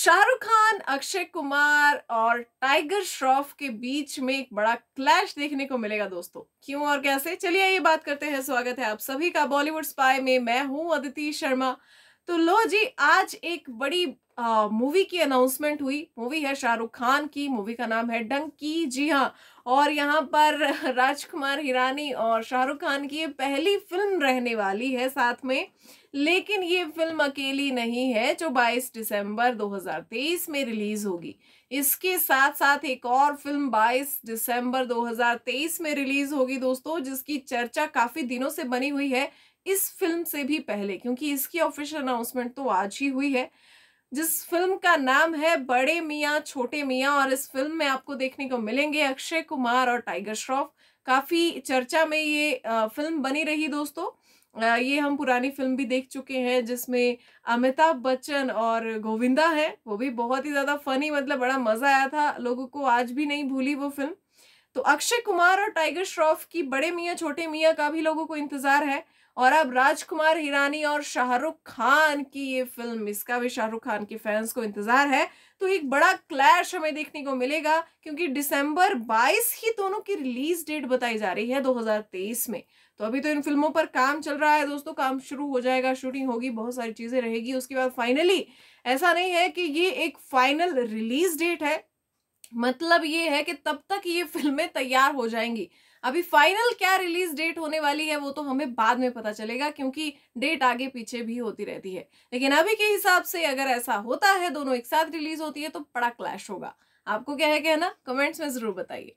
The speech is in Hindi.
शाहरुख खान अक्षय कुमार और टाइगर श्रॉफ के बीच में एक बड़ा क्लैश देखने को मिलेगा दोस्तों क्यों और कैसे चलिए ये बात करते हैं स्वागत है आप सभी का बॉलीवुड स्पाई में मैं हूं अदिति शर्मा तो लो जी आज एक बड़ी मूवी की अनाउंसमेंट हुई मूवी है शाहरुख खान की मूवी का नाम है डंकी जी हाँ और यहाँ पर राजकुमार हिरानी और शाहरुख खान की ये पहली फिल्म रहने वाली है साथ में लेकिन ये फिल्म अकेली नहीं है जो 22 दिसंबर 2023 में रिलीज होगी इसके साथ साथ एक और फिल्म 22 दिसंबर 2023 में रिलीज होगी दोस्तों जिसकी चर्चा काफ़ी दिनों से बनी हुई है इस फिल्म से भी पहले क्योंकि इसकी ऑफिशियल अनाउंसमेंट तो आज ही हुई है जिस फिल्म का नाम है बड़े मियाँ छोटे मियाँ और इस फिल्म में आपको देखने को मिलेंगे अक्षय कुमार और टाइगर श्रॉफ काफ़ी चर्चा में ये फिल्म बनी रही दोस्तों ये हम पुरानी फिल्म भी देख चुके हैं जिसमें अमिताभ बच्चन और गोविंदा है वो भी बहुत ही ज़्यादा फनी मतलब बड़ा मज़ा आया था लोगों को आज भी नहीं भूली वो फिल्म तो अक्षय कुमार और टाइगर श्रॉफ की बड़े मियाँ छोटे मियाँ का भी लोगों को इंतजार है और अब राजकुमार हिरानी और शाहरुख खान की ये फिल्म इसका भी शाहरुख खान के फैंस को इंतजार है तो एक बड़ा क्लैश हमें देखने को मिलेगा क्योंकि दिसंबर 22 ही दोनों की रिलीज डेट बताई जा रही है 2023 में तो अभी तो इन फिल्मों पर काम चल रहा है दोस्तों काम शुरू हो जाएगा शूटिंग होगी बहुत सारी चीजें रहेगी उसके बाद फाइनली ऐसा नहीं है कि ये एक फाइनल रिलीज डेट है मतलब ये है कि तब तक ये फिल्में तैयार हो जाएंगी अभी फाइनल क्या रिलीज डेट होने वाली है वो तो हमें बाद में पता चलेगा क्योंकि डेट आगे पीछे भी होती रहती है लेकिन अभी के हिसाब से अगर ऐसा होता है दोनों एक साथ रिलीज होती है तो बड़ा क्लैश होगा आपको क्या है कहना कमेंट्स में जरूर बताइए